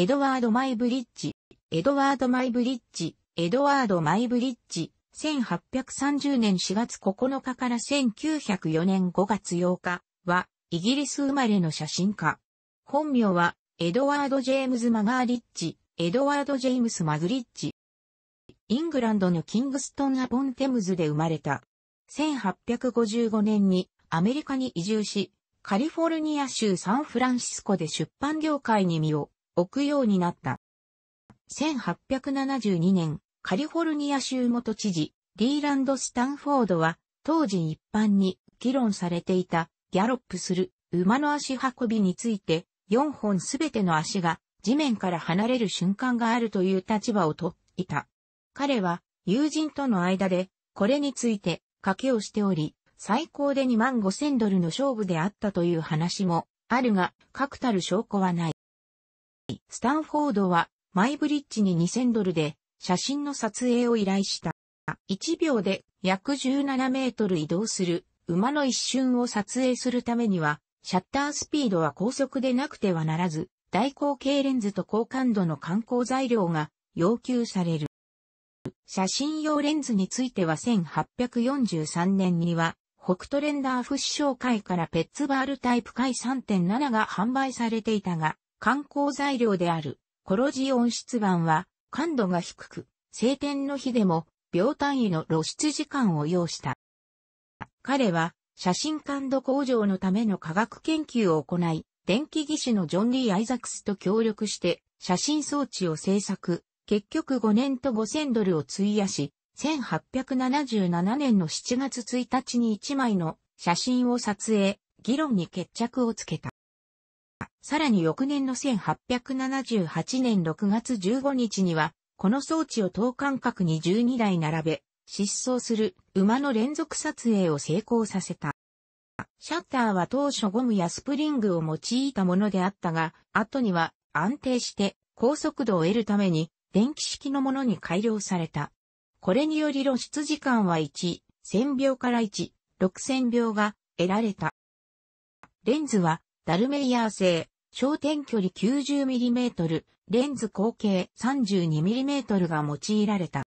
エドワード・マイブリッジ、エドワード・マイブリッジ、エドワード・マイブリッジ、1830年4月9日から1904年5月8日は、イギリス生まれの写真家。本名は、エドワード・ジェームズ・マガーリッジ、エドワード・ジェームス・マグリッジ。イングランドのキングストン・アポン・テムズで生まれた。1855年にアメリカに移住し、カリフォルニア州サンフランシスコで出版業界に身を置くようになった。1872年、カリフォルニア州元知事、リーランド・スタンフォードは、当時一般に議論されていたギャロップする馬の足運びについて、4本すべての足が地面から離れる瞬間があるという立場をといた。彼は友人との間でこれについて賭けをしており、最高で2万5千ドルの勝負であったという話もあるが、確たる証拠はない。スタンフォードは、マイブリッジに2000ドルで、写真の撮影を依頼した。1秒で約17メートル移動する馬の一瞬を撮影するためには、シャッタースピードは高速でなくてはならず、大口径レンズと高感度の観光材料が要求される。写真用レンズについては1843年には、北トレンダーフ市商会からペッツバールタイプ会3.7が販売されていたが、観光材料であるコロジオン出板は感度が低く、晴天の日でも秒単位の露出時間を要した。彼は写真感度向上のための科学研究を行い、電気技師のジョン・リー・アイザクスと協力して写真装置を制作、結局5年と5000ドルを費やし、1877年の7月1日に1枚の写真を撮影、議論に決着をつけた。さらに翌年の1878年6月15日には、この装置を等間隔に12台並べ、失踪する馬の連続撮影を成功させた。シャッターは当初ゴムやスプリングを用いたものであったが、後には安定して高速度を得るために電気式のものに改良された。これにより露出時間は1、1000秒から1、6000秒が得られた。レンズはダルメイヤー製、焦点距離 90mm、レンズ口径 32mm が用いられた。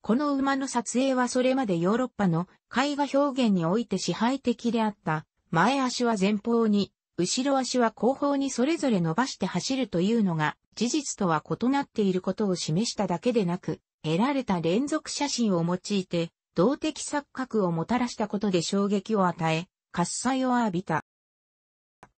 この馬の撮影はそれまでヨーロッパの絵画表現において支配的であった。前足は前方に、後ろ足は後方にそれぞれ伸ばして走るというのが事実とは異なっていることを示しただけでなく、得られた連続写真を用いて動的錯覚をもたらしたことで衝撃を与え、喝采を浴びた。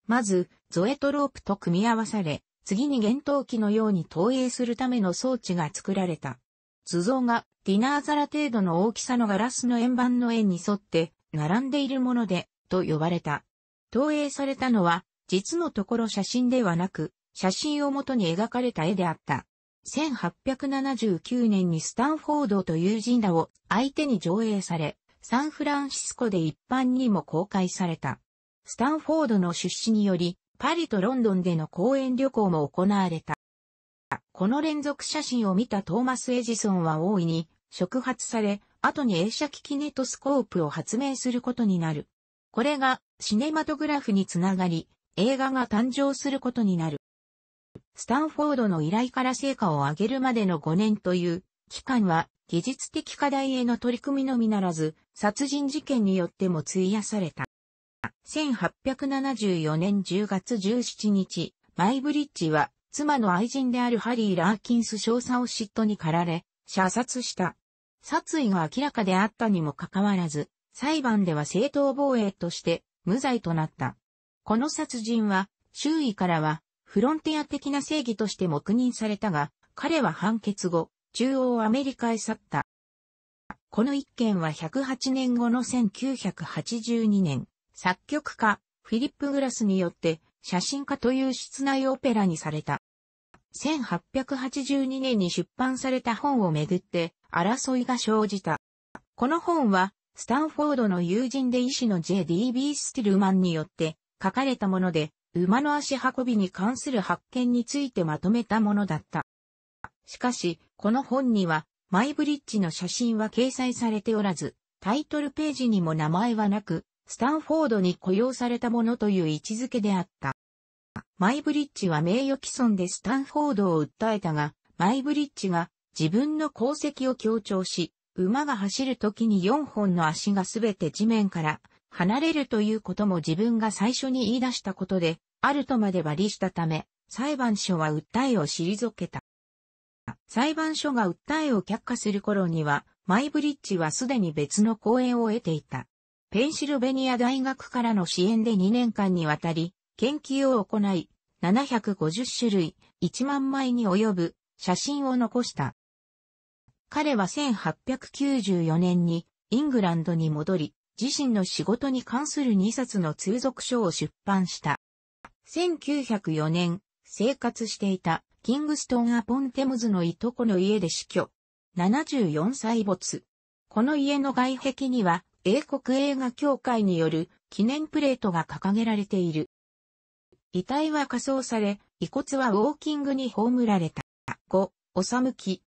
まず、ゾエトロープと組み合わされ、次に幻灯機のように投影するための装置が作られた。図像がディナー皿程度の大きさのガラスの円盤の円に沿って並んでいるもので、と呼ばれた。投影されたのは、実のところ写真ではなく、写真をもとに描かれた絵であった。1879年にスタンフォードという神らを相手に上映され、サンフランシスコで一般にも公開された。スタンフォードの出資により、パリとロンドンでの公演旅行も行われた。この連続写真を見たトーマス・エジソンは大いに触発され、後に映写機キネトスコープを発明することになる。これがシネマトグラフにつながり、映画が誕生することになる。スタンフォードの依頼から成果を上げるまでの5年という期間は技術的課題への取り組みのみならず、殺人事件によっても費やされた。1874年10月17日、マイブリッジは、妻の愛人であるハリー・ラーキンス少佐を嫉妬に駆られ、射殺した。殺意が明らかであったにもかかわらず、裁判では正当防衛として無罪となった。この殺人は、周囲からは、フロンティア的な正義として黙認されたが、彼は判決後、中央アメリカへ去った。この一件は108年後の1982年、作曲家、フィリップ・グラスによって写真家という室内オペラにされた。1882年に出版された本をめぐって争いが生じた。この本は、スタンフォードの友人で医師の J.D.B. スティルマンによって書かれたもので、馬の足運びに関する発見についてまとめたものだった。しかし、この本には、マイブリッジの写真は掲載されておらず、タイトルページにも名前はなく、スタンフォードに雇用されたものという位置づけであった。マイブリッジは名誉毀損でスタンフォードを訴えたが、マイブリッジが自分の功績を強調し、馬が走る時に4本の足がすべて地面から離れるということも自分が最初に言い出したことで、あるとまでは利したため、裁判所は訴えを退けた。裁判所が訴えを却下する頃には、マイブリッジはすでに別の講演を得ていた。ペンシルベニア大学からの支援で2年間にわたり、研究を行い、750種類、1万枚に及ぶ写真を残した。彼は1894年にイングランドに戻り、自身の仕事に関する2冊の通俗書を出版した。1904年、生活していたキングストン・アポン・テムズのいとこの家で死去。74歳没。この家の外壁には英国映画協会による記念プレートが掲げられている。遺体は火葬され、遺骨はウォーキングに葬られた。5、おさむき。